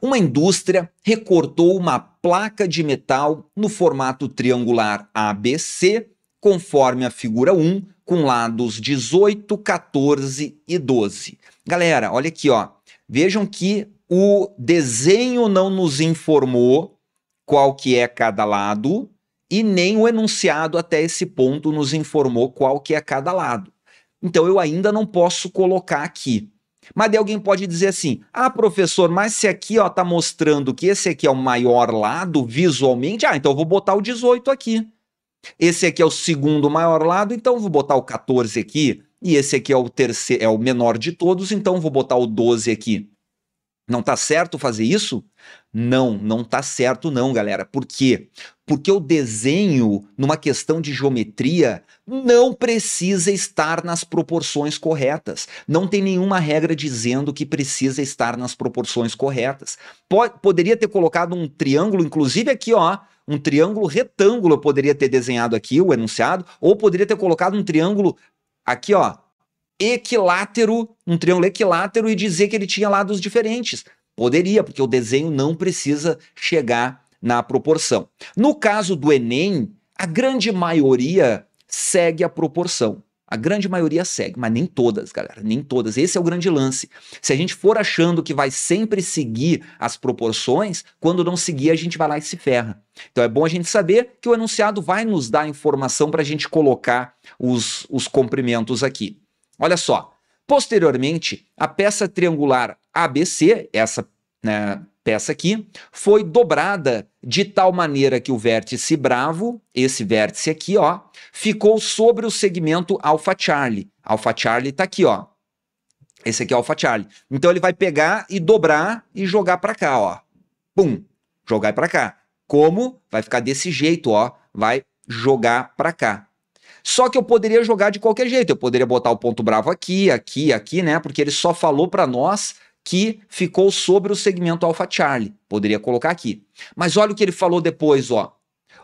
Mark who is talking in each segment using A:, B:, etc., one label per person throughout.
A: Uma indústria recortou uma placa de metal no formato triangular ABC, conforme a figura 1, com lados 18, 14 e 12. Galera, olha aqui, ó. Vejam que o desenho não nos informou qual que é cada lado e nem o enunciado até esse ponto nos informou qual que é cada lado. Então eu ainda não posso colocar aqui. Mas daí alguém pode dizer assim: ah, professor, mas se aqui ó, tá mostrando que esse aqui é o maior lado visualmente, ah, então eu vou botar o 18 aqui. Esse aqui é o segundo maior lado, então eu vou botar o 14 aqui. E esse aqui é o terceiro, é o menor de todos, então eu vou botar o 12 aqui. Não tá certo fazer isso? Não, não tá certo não, galera. Por quê? Porque o desenho, numa questão de geometria, não precisa estar nas proporções corretas. Não tem nenhuma regra dizendo que precisa estar nas proporções corretas. poderia ter colocado um triângulo, inclusive aqui, ó, um triângulo retângulo eu poderia ter desenhado aqui o enunciado, ou poderia ter colocado um triângulo aqui, ó, equilátero, um triângulo equilátero e dizer que ele tinha lados diferentes. Poderia, porque o desenho não precisa chegar na proporção. No caso do Enem, a grande maioria segue a proporção. A grande maioria segue, mas nem todas, galera, nem todas. Esse é o grande lance. Se a gente for achando que vai sempre seguir as proporções, quando não seguir, a gente vai lá e se ferra. Então é bom a gente saber que o enunciado vai nos dar informação para a gente colocar os, os comprimentos aqui. Olha só. Posteriormente, a peça triangular ABC, essa né, peça aqui, foi dobrada de tal maneira que o vértice bravo, esse vértice aqui, ó, ficou sobre o segmento alfa Charlie. Alfa Charlie está aqui, ó. Esse aqui é o alfa Charlie. Então ele vai pegar e dobrar e jogar para cá, ó. Pum, jogar para cá. Como? Vai ficar desse jeito, ó. Vai jogar para cá. Só que eu poderia jogar de qualquer jeito. Eu poderia botar o ponto bravo aqui, aqui, aqui, né? Porque ele só falou para nós que ficou sobre o segmento Alpha Charlie. Poderia colocar aqui. Mas olha o que ele falou depois, ó.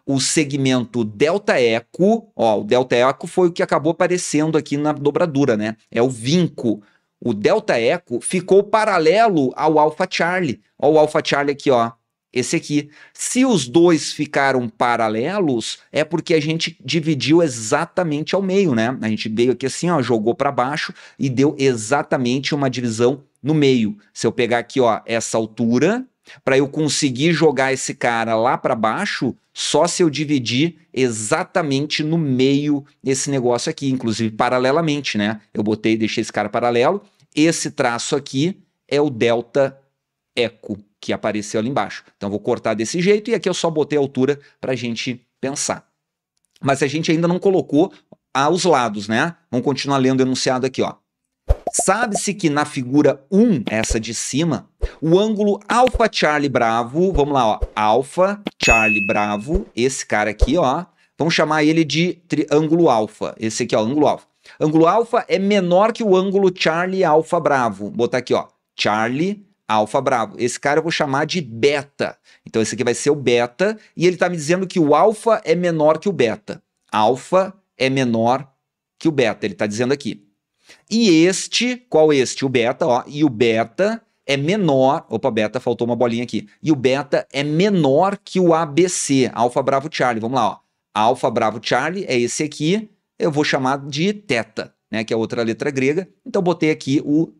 A: O segmento Delta Eco, ó, o Delta Eco foi o que acabou aparecendo aqui na dobradura, né? É o vinco. O Delta Eco ficou paralelo ao Alpha Charlie. Ó, o Alpha Charlie aqui, ó esse aqui. Se os dois ficaram paralelos, é porque a gente dividiu exatamente ao meio, né? A gente veio aqui assim, ó, jogou para baixo e deu exatamente uma divisão no meio. Se eu pegar aqui, ó, essa altura, para eu conseguir jogar esse cara lá para baixo, só se eu dividir exatamente no meio esse negócio aqui, inclusive paralelamente, né? Eu botei, deixei esse cara paralelo. Esse traço aqui é o delta eco que apareceu ali embaixo. Então vou cortar desse jeito e aqui eu só botei a altura para a gente pensar. Mas a gente ainda não colocou aos lados, né? Vamos continuar lendo o enunciado aqui, ó. Sabe-se que na figura 1, essa de cima, o ângulo alfa Charlie Bravo, vamos lá, ó, alfa Charlie Bravo, esse cara aqui, ó, vamos chamar ele de ângulo alfa, esse aqui, ó, ângulo alfa. Ângulo alfa é menor que o ângulo Charlie alfa Bravo. Vou botar aqui, ó, Charlie Alfa Bravo. Esse cara eu vou chamar de beta. Então esse aqui vai ser o beta e ele está me dizendo que o alfa é menor que o beta. Alfa é menor que o beta, ele está dizendo aqui. E este, qual este? O beta, ó, e o beta é menor, opa, beta, faltou uma bolinha aqui. E o beta é menor que o ABC, alfa bravo charlie. Vamos lá, ó. Alfa bravo charlie é esse aqui, eu vou chamar de teta, né, que é outra letra grega. Então botei aqui o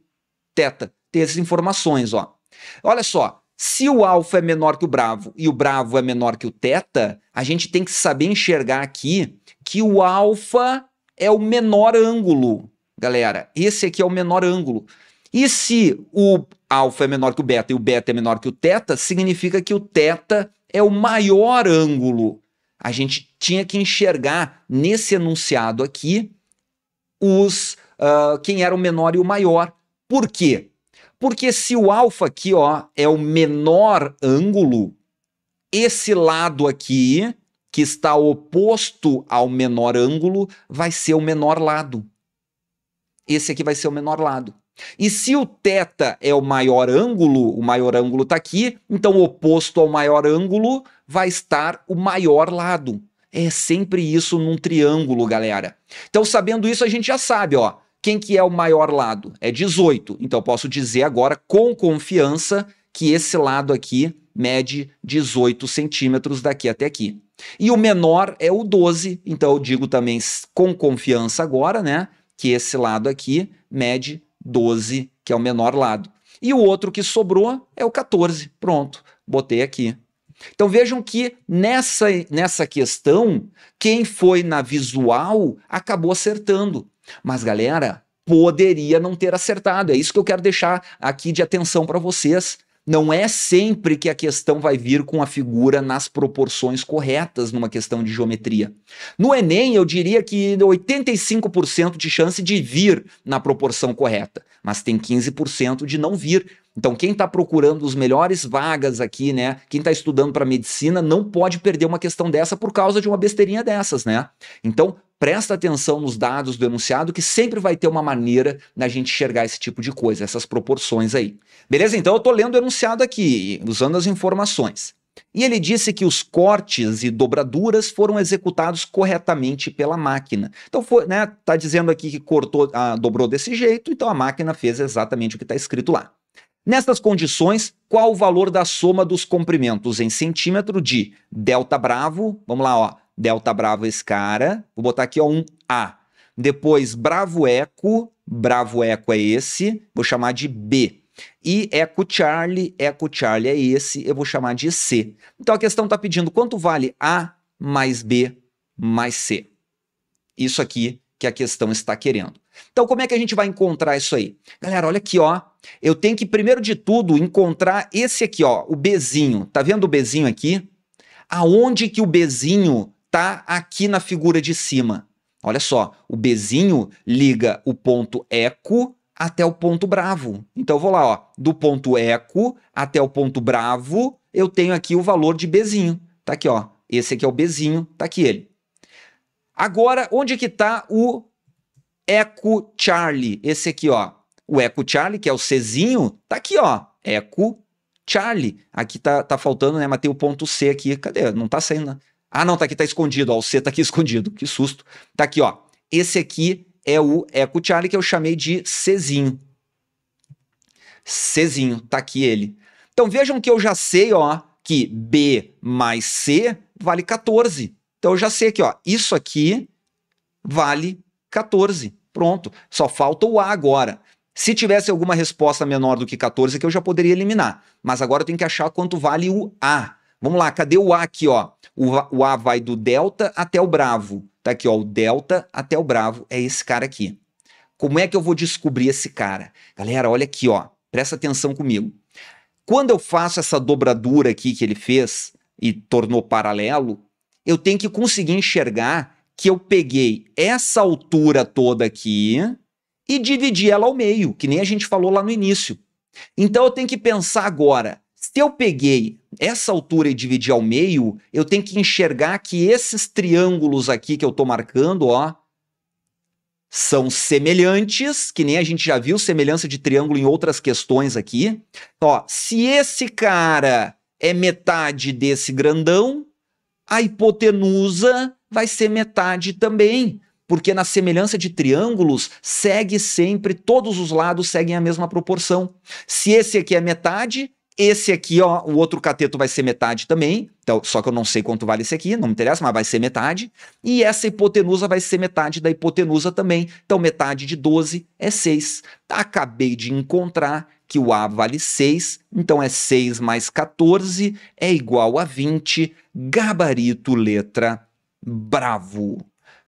A: teta ter essas informações, ó. Olha só, se o alfa é menor que o bravo e o bravo é menor que o teta, a gente tem que saber enxergar aqui que o alfa é o menor ângulo, galera. Esse aqui é o menor ângulo. E se o alfa é menor que o beta e o beta é menor que o teta, significa que o teta é o maior ângulo. A gente tinha que enxergar nesse enunciado aqui os uh, quem era o menor e o maior. Por quê? Porque se o alfa aqui ó, é o menor ângulo, esse lado aqui, que está oposto ao menor ângulo, vai ser o menor lado. Esse aqui vai ser o menor lado. E se o θ é o maior ângulo, o maior ângulo está aqui, então oposto ao maior ângulo vai estar o maior lado. É sempre isso num triângulo, galera. Então, sabendo isso, a gente já sabe, ó. Quem que é o maior lado? É 18. Então, eu posso dizer agora com confiança que esse lado aqui mede 18 centímetros daqui até aqui. E o menor é o 12, então eu digo também com confiança agora, né? Que esse lado aqui mede 12, que é o menor lado. E o outro que sobrou é o 14. Pronto, botei aqui. Então vejam que nessa, nessa questão, quem foi na visual acabou acertando. Mas, galera, poderia não ter acertado. É isso que eu quero deixar aqui de atenção para vocês não é sempre que a questão vai vir com a figura nas proporções corretas numa questão de geometria. No Enem, eu diria que 85% de chance de vir na proporção correta, mas tem 15% de não vir. Então, quem está procurando os melhores vagas aqui, né? Quem está estudando para medicina não pode perder uma questão dessa por causa de uma besteirinha dessas, né? Então, presta atenção nos dados do enunciado, que sempre vai ter uma maneira da gente enxergar esse tipo de coisa, essas proporções aí. Beleza? Então eu estou lendo o enunciado aqui, usando as informações. E ele disse que os cortes e dobraduras foram executados corretamente pela máquina. Então, foi, né, tá dizendo aqui que cortou, ah, dobrou desse jeito, então a máquina fez exatamente o que está escrito lá. Nessas condições, qual o valor da soma dos comprimentos em centímetro de delta bravo? Vamos lá, ó, delta bravo esse cara, vou botar aqui ó, um A. Depois bravo eco, bravo eco é esse, vou chamar de B. E Eco é Charlie, Eco é Charlie é esse, eu vou chamar de C. Então a questão está pedindo quanto vale A mais B mais C. Isso aqui que a questão está querendo. Então, como é que a gente vai encontrar isso aí? Galera, olha aqui, ó. Eu tenho que, primeiro de tudo, encontrar esse aqui, ó, o Bzinho. Tá vendo o Bzinho aqui? Aonde que o Bzinho tá aqui na figura de cima? Olha só, o Bzinho liga o ponto eco até o ponto bravo. Então eu vou lá, ó, do ponto eco até o ponto bravo, eu tenho aqui o valor de Bzinho. Tá aqui, ó. Esse aqui é o Bzinho, tá aqui ele. Agora, onde é que tá o Eco Charlie? Esse aqui, ó. O Eco Charlie, que é o Czinho, tá aqui, ó. Eco Charlie. Aqui tá, tá faltando, né? Mas tem o ponto C aqui. Cadê? Não tá saindo. Né? Ah, não, tá aqui, tá escondido. Ó, o C tá aqui escondido. Que susto. Tá aqui, ó. Esse aqui é o Eco Charlie que eu chamei de Czinho. Czinho, tá aqui ele. Então vejam que eu já sei, ó, que B mais C vale 14. Então eu já sei que, ó, isso aqui vale 14. Pronto, só falta o A agora. Se tivesse alguma resposta menor do que 14, que eu já poderia eliminar. Mas agora eu tenho que achar quanto vale o A. Vamos lá, cadê o A aqui, ó? O, A vai do delta até o bravo. Tá aqui, ó, o delta até o bravo é esse cara aqui. Como é que eu vou descobrir esse cara? Galera, olha aqui, ó. Presta atenção comigo. Quando eu faço essa dobradura aqui que ele fez e tornou paralelo, eu tenho que conseguir enxergar que eu peguei essa altura toda aqui e dividi ela ao meio, que nem a gente falou lá no início. Então eu tenho que pensar agora, se eu peguei essa altura e dividi ao meio, eu tenho que enxergar que esses triângulos aqui que eu estou marcando, ó, são semelhantes, que nem a gente já viu semelhança de triângulo em outras questões aqui. Ó, se esse cara é metade desse grandão, a hipotenusa vai ser metade também, porque na semelhança de triângulos segue sempre todos os lados seguem a mesma proporção. Se esse aqui é metade, esse aqui, ó, o outro cateto vai ser metade também. Então, só que eu não sei quanto vale esse aqui, não me interessa, mas vai ser metade. E essa hipotenusa vai ser metade da hipotenusa também. Então, metade de 12 é 6. Acabei de encontrar que o A vale 6, então é 6 mais 14 é igual a 20. Gabarito letra bravo.